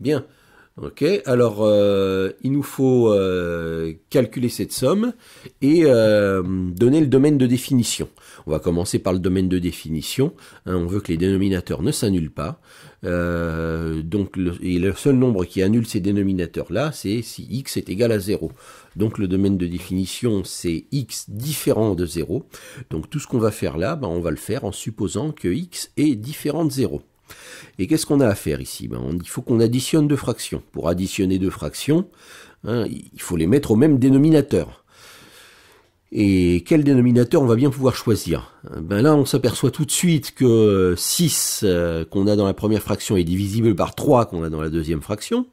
Bien. Ok, alors euh, il nous faut euh, calculer cette somme et euh, donner le domaine de définition. On va commencer par le domaine de définition. Hein. on veut que les dénominateurs ne s'annulent pas. donc le, le seul nombre qui annule ces dénominateurs-là, c'est si x est égal à 0. Donc le domaine de définition, c'est x différent de 0. Donc tout ce qu'on va faire là, ben, on va le faire en supposant que x est différent de 0. Et qu'est-ce qu'on a à faire ici ben, Il faut qu'on additionne deux fractions. Pour additionner deux fractions, hein, il faut les mettre au même dénominateur. Et quel dénominateur on va bien pouvoir choisir ben Là, on s'aperçoit tout de suite que 6 euh, qu'on a dans la première fraction est divisible par 3 qu'on a dans la deuxième fraction.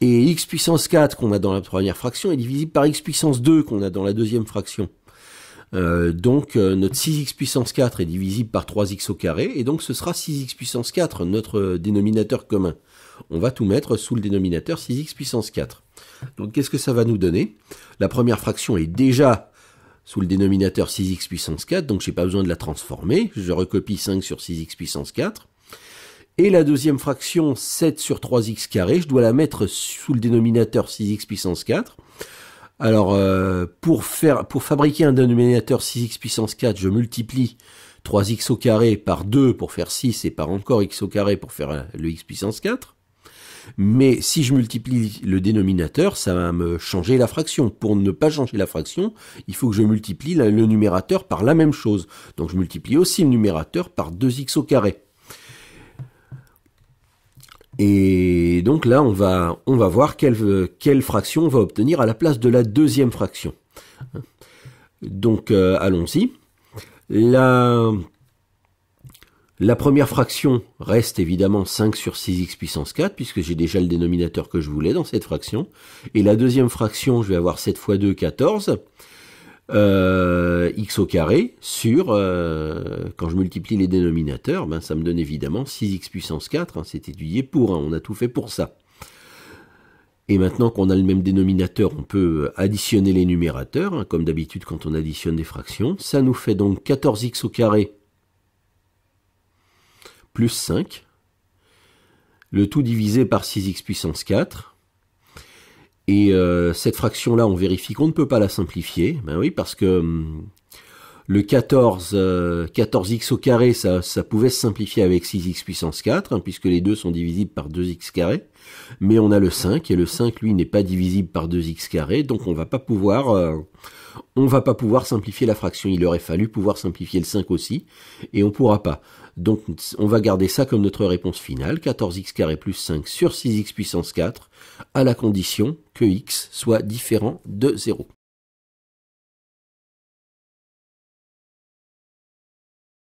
Et x puissance 4 qu'on a dans la première fraction est divisible par x puissance 2 qu'on a dans la deuxième fraction. Euh, donc euh, notre 6x puissance 4 est divisible par 3x au carré, et donc ce sera 6x puissance 4, notre euh, dénominateur commun. On va tout mettre sous le dénominateur 6x puissance 4. Donc qu'est-ce que ça va nous donner La première fraction est déjà sous le dénominateur 6x puissance 4, donc je n'ai pas besoin de la transformer. Je recopie 5 sur 6x puissance 4. Et la deuxième fraction, 7 sur 3x carré, je dois la mettre sous le dénominateur 6x puissance 4. Alors, euh, pour, faire, pour fabriquer un dénominateur 6x puissance 4, je multiplie 3x au carré par 2 pour faire 6 et par encore x au carré pour faire le x puissance 4. Mais si je multiplie le dénominateur, ça va me changer la fraction. Pour ne pas changer la fraction, il faut que je multiplie le numérateur par la même chose. Donc je multiplie aussi le numérateur par 2x au carré. Et donc là, on va, on va voir quelle, fraction on va obtenir à la place de la deuxième fraction. Donc euh, allons-y. La, la première fraction reste évidemment 5 sur 6x puissance 4, puisque j'ai déjà le dénominateur que je voulais dans cette fraction. Et la deuxième fraction, je vais avoir 7 fois 2, 14. Euh, x au carré sur, euh, quand je multiplie les dénominateurs, ben, ça me donne évidemment 6x puissance 4, hein, c'est étudié pour, hein, on a tout fait pour ça. Et maintenant qu'on a le même dénominateur, on peut euh, additionner les numérateurs, hein, comme d'habitude quand on additionne des fractions. Ça nous fait donc 14x au carré plus 5, le tout divisé par 6x puissance 4, et euh, cette fraction-là, on vérifie qu'on ne peut pas la simplifier. Ben oui, parce que hum, le 14, 14x euh, au carré, ça, ça, pouvait se simplifier avec 6x puissance 4, hein, puisque les deux sont divisibles par 2x carré. Mais on a le 5, et le 5, lui, n'est pas divisible par 2x carré, donc on va pas pouvoir, euh, on va pas pouvoir simplifier la fraction. Il aurait fallu pouvoir simplifier le 5 aussi, et on pourra pas. Donc on va garder ça comme notre réponse finale, 14x carré plus 5 sur 6x puissance 4, à la condition que x soit différent de 0.